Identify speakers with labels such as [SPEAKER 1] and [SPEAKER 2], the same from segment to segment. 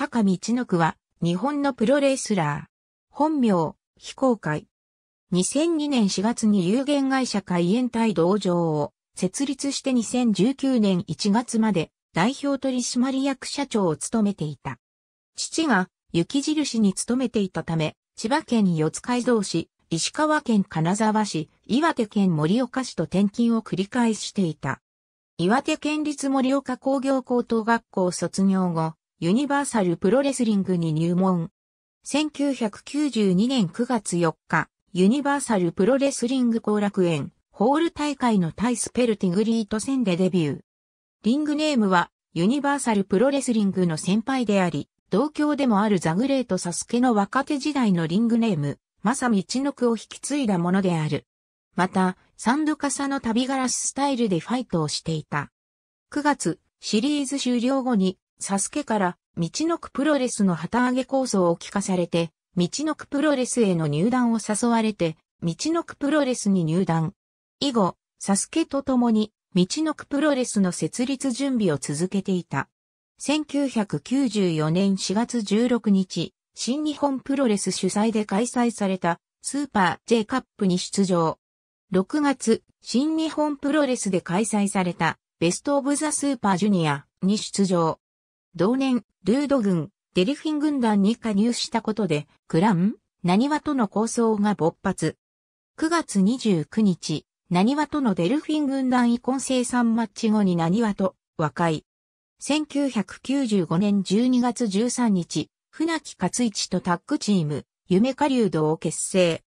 [SPEAKER 1] 高道の区は、日本のプロレスラー。本名、非公開。2002年4月に有限会社海援隊道場を設立して2019年1月まで代表取締役社長を務めていた。父が雪印に勤めていたため、千葉県四街道市、石川県金沢市、岩手県盛岡市と転勤を繰り返していた。岩手県立盛岡工業高等学校卒業後、ユニバーサルプロレスリングに入門。1992年9月4日、ユニバーサルプロレスリング後楽園、ホール大会のタイスペルティグリート戦でデビュー。リングネームは、ユニバーサルプロレスリングの先輩であり、同郷でもあるザグレートサスケの若手時代のリングネーム、マサミチノクを引き継いだものである。また、サンドカサの旅ガラススタイルでファイトをしていた。9月、シリーズ終了後に、サスケから、道のくプロレスの旗揚げ構想を聞かされて、道のくプロレスへの入団を誘われて、道のくプロレスに入団。以後、サスケと共に、道のくプロレスの設立準備を続けていた。1994年4月16日、新日本プロレス主催で開催された、スーパー J カップに出場。6月、新日本プロレスで開催された、ベストオブザスーパージュニアに出場。同年、ルード軍、デルフィン軍団に加入したことで、クラン、何話との構想が勃発。9月29日、何話とのデルフィン軍団遺恨生産マッチ後に何話と和解。1995年12月13日、船木勝一とタッグチーム、夢下流道を結成。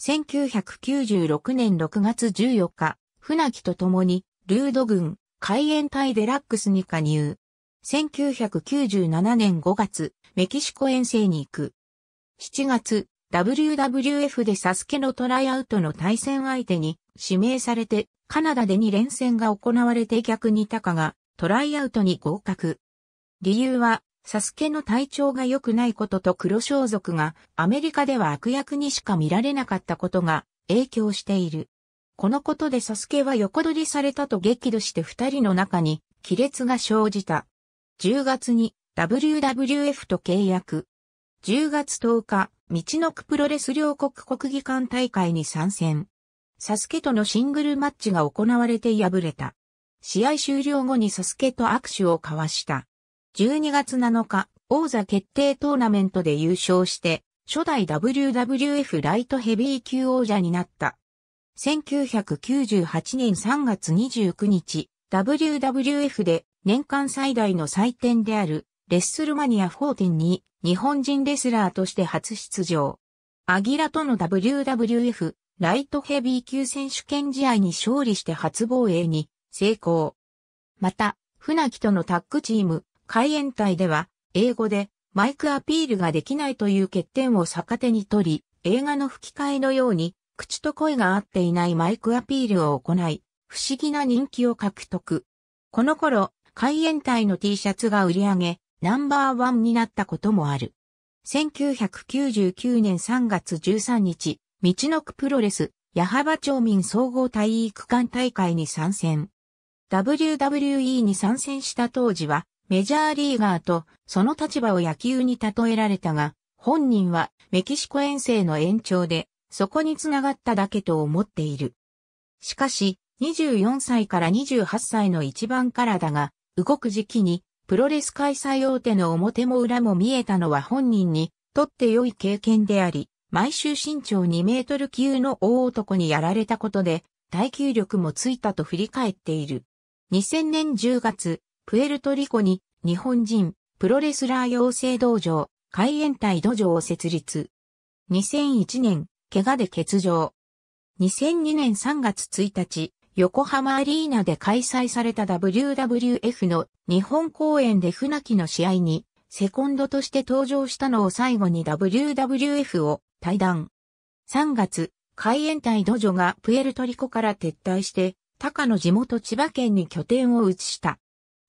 [SPEAKER 1] 1996年6月14日、船木と共に、ルード軍、海援隊デラックスに加入。1997年5月、メキシコ遠征に行く。7月、WWF でサスケのトライアウトの対戦相手に指名されて、カナダで2連戦が行われて逆にタカがトライアウトに合格。理由は、サスケの体調が良くないことと黒装束がアメリカでは悪役にしか見られなかったことが影響している。このことでサスケは横取りされたと激怒して二人の中に亀裂が生じた。10月に WWF と契約。10月10日、道のくプロレス両国国技館大会に参戦。サスケとのシングルマッチが行われて敗れた。試合終了後にサスケと握手を交わした。12月7日、王座決定トーナメントで優勝して、初代 WWF ライトヘビー級王者になった。1998年3月29日、WWF で年間最大の祭典であるレッスルマニア4に日本人レスラーとして初出場。アギラとの WWF ライトヘビー級選手権試合に勝利して初防衛に成功。また、船木とのタッグチーム、海援隊では、英語でマイクアピールができないという欠点を逆手に取り、映画の吹き替えのように、口と声が合っていないマイクアピールを行い、不思議な人気を獲得。この頃、海援隊の T シャツが売り上げ、ナンバーワンになったこともある。1999年3月13日、道のくプロレス、矢幅町民総合体育館大会に参戦。WWE に参戦した当時は、メジャーリーガーとその立場を野球に例えられたが、本人はメキシコ遠征の延長で、そこにつながっただけと思っている。しかし、24歳から28歳の一番からだが、動く時期に、プロレス開催大手の表も裏も見えたのは本人にとって良い経験であり、毎週身長2メートル級の大男にやられたことで、耐久力もついたと振り返っている。2000年10月、プエルトリコに日本人プロレスラー養成道場、海援隊土場を設立。2001年、怪我で欠場。2002年3月1日、横浜アリーナで開催された WWF の日本公演で船木の試合にセコンドとして登場したのを最後に WWF を退団。3月、海援隊ドジョがプエルトリコから撤退して、高の地元千葉県に拠点を移した。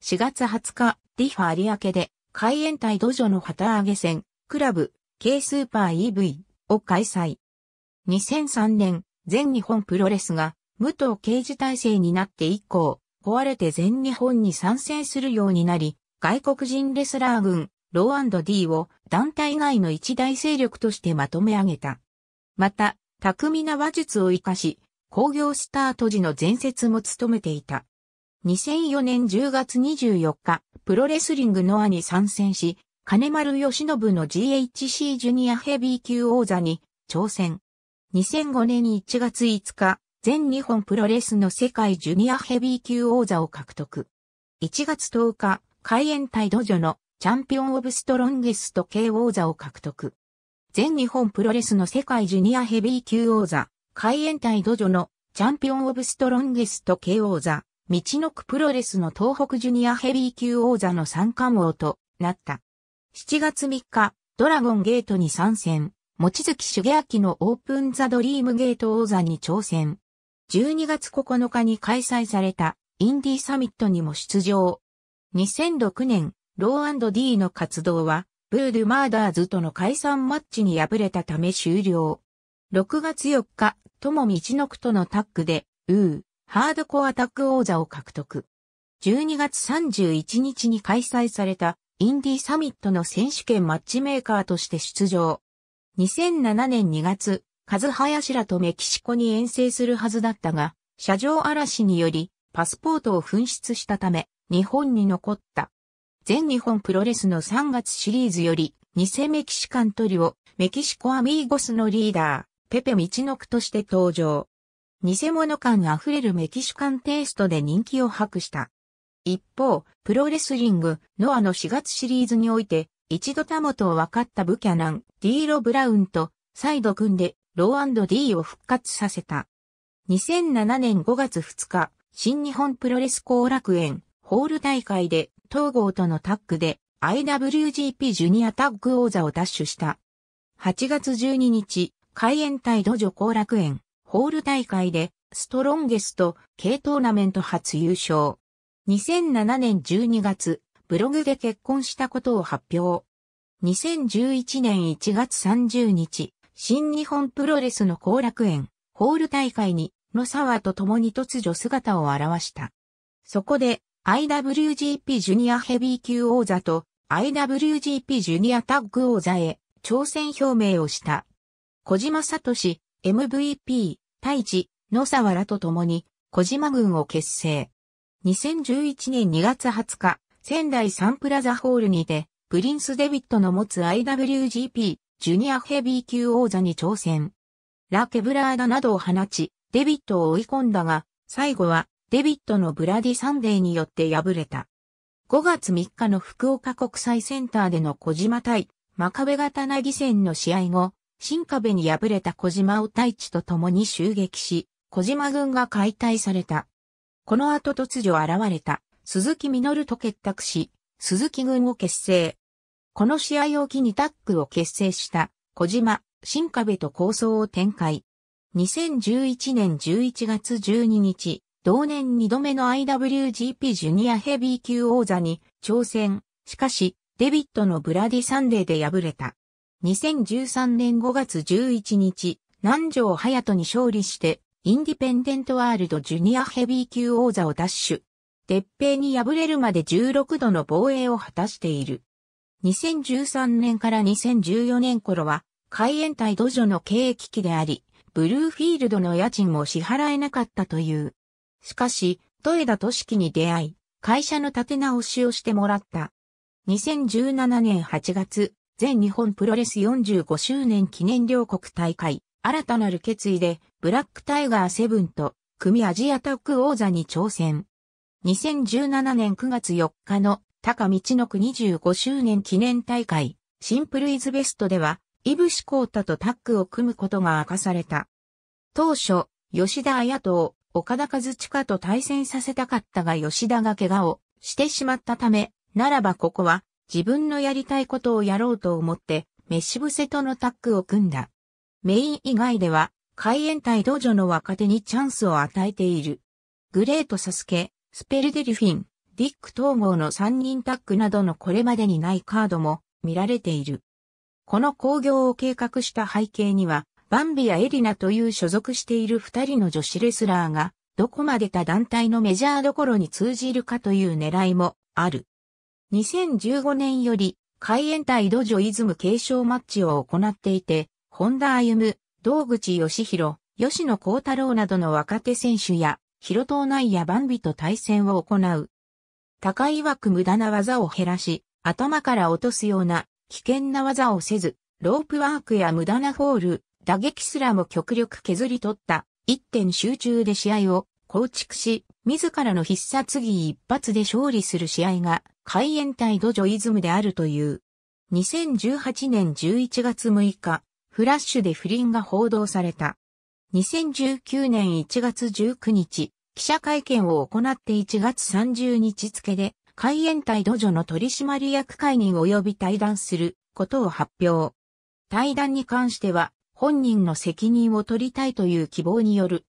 [SPEAKER 1] 4月20日、ディファ有明で、海援隊ドジョの旗揚げ戦、クラブ、K スーパー EV を開催。2003年、全日本プロレスが武藤刑事体制になって以降、壊れて全日本に参戦するようになり、外国人レスラー軍、ロー &D を団体外の一大勢力としてまとめ上げた。また、巧みな話術を活かし、工業スタート時の前説も務めていた。2004年10月24日、プロレスリングノアに参戦し、金丸義信の GHC ジュニアヘビー級王座に挑戦。2005年1月5日、全日本プロレスの世界ジュニアヘビー級王座を獲得。1月10日、海援隊土女のチャンピオンオブストロンゲスト系王座を獲得。全日本プロレスの世界ジュニアヘビー級王座、海援隊土女のチャンピオンオブストロンゲスト系王座、道のくプロレスの東北ジュニアヘビー級王座の三冠王となった。7月3日、ドラゴンゲートに参戦、望月茂明のオープンザドリームゲート王座に挑戦。12月9日に開催されたインディサミットにも出場。2006年、ロー &D の活動は、ブーゥ・マーダーズとの解散マッチに敗れたため終了。6月4日、友道のくとのタッグで、ウー、ハードコアタッグ王座を獲得。12月31日に開催されたインディサミットの選手権マッチメーカーとして出場。2007年2月、カズハヤシらとメキシコに遠征するはずだったが、車上嵐により、パスポートを紛失したため、日本に残った。全日本プロレスの3月シリーズより、偽メキシカントリオ、メキシコアミーゴスのリーダー、ペペミチノクとして登場。偽物感あふれるメキシカンテイストで人気を博した。一方、プロレスリング、ノアの4月シリーズにおいて、一度たもとを分かったブキャナン、ディーロ・ブラウンと、再度組んでロー &D を復活させた。2007年5月2日、新日本プロレス後楽園ホール大会で東郷とのタッグで IWGP ジュニアタッグ王座を奪取した。8月12日、海援隊土壌後楽園ホール大会でストロンゲスト K トーナメント初優勝。2007年12月、ブログで結婚したことを発表。2011年1月30日、新日本プロレスの後楽園、ホール大会に、野沢と共に突如姿を現した。そこで、IWGP ジュニアヘビー級王座と IWGP ジュニアタッグ王座へ挑戦表明をした。小島聡、MVP、大地、野沢らと共に小島軍を結成。2011年2月20日、仙台サンプラザホールにて、プリンス・デビットの持つ IWGP ジュニアヘビー級王座に挑戦。ラ・ケブラーダなどを放ち、デビットを追い込んだが、最後はデビットのブラディサンデーによって敗れた。5月3日の福岡国際センターでの小島対、真壁型なぎ戦の試合後、新壁に敗れた小島を大地と共に襲撃し、小島軍が解体された。この後突如現れた、鈴木実と結託し、鈴木軍を結成。この試合を機にタッグを結成した小島、新壁と構想を展開。2011年11月12日、同年2度目の IWGP ジュニアヘビー級王座に挑戦。しかし、デビットのブラディサンデーで敗れた。2013年5月11日、南條隼人に勝利して、インディペンデントワールドジュニアヘビー級王座を奪取。鉄平に敗れるまで16度の防衛を果たしている。2013年から2014年頃は、海援隊土壌の経営危機であり、ブルーフィールドの家賃も支払えなかったという。しかし、戸枝俊樹に出会い、会社の立て直しをしてもらった。2017年8月、全日本プロレス45周年記念両国大会、新たなる決意で、ブラックタイガーセブンと、組アジアタック王座に挑戦。2017年9月4日の高道の国25周年記念大会、シンプルイズベストでは、イブシコータとタッグを組むことが明かされた。当初、吉田綾と岡田和親と対戦させたかったが吉田が怪我をしてしまったため、ならばここは自分のやりたいことをやろうと思って、メッシブセとのタッグを組んだ。メイン以外では、海援隊道女の若手にチャンスを与えている。グレートサスケ、スペルデリフィン、ディック統合の3人タッグなどのこれまでにないカードも見られている。この興行を計画した背景には、バンビやエリナという所属している二人の女子レスラーが、どこまでた団体のメジャーどころに通じるかという狙いもある。2015年より、海援隊ドジョイズム継承マッチを行っていて、本田歩夢、道口義弘、吉野幸太郎などの若手選手や、広東内やバンビと対戦を行う。高い枠無駄な技を減らし、頭から落とすような危険な技をせず、ロープワークや無駄なフォール、打撃すらも極力削り取った一点集中で試合を構築し、自らの必殺技一発で勝利する試合が海援隊ドジョイズムであるという。2018年11月6日、フラッシュで不倫が報道された。2019年1月19日、記者会見を行って1月30日付で、海援隊土壌の取締役会人及び対談することを発表。対談に関しては、本人の責任を取りたいという希望による。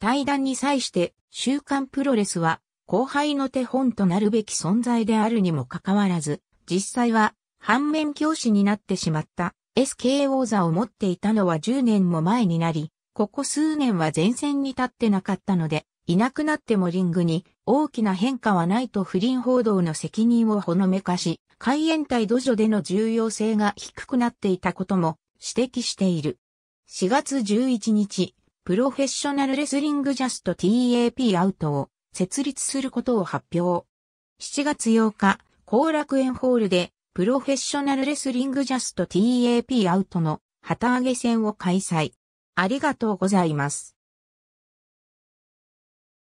[SPEAKER 1] 対談に際して、週刊プロレスは、後輩の手本となるべき存在であるにもかかわらず、実際は、反面教師になってしまった SKO 座を持っていたのは10年も前になり、ここ数年は前線に立ってなかったので、いなくなってもリングに大きな変化はないと不倫報道の責任をほのめかし、海援隊土壌での重要性が低くなっていたことも指摘している。4月11日、プロフェッショナルレスリングジャスト TAP アウトを設立することを発表。7月8日、後楽園ホールでプロフェッショナルレスリングジャスト TAP アウトの旗揚げ戦を開催。ありがとうございます。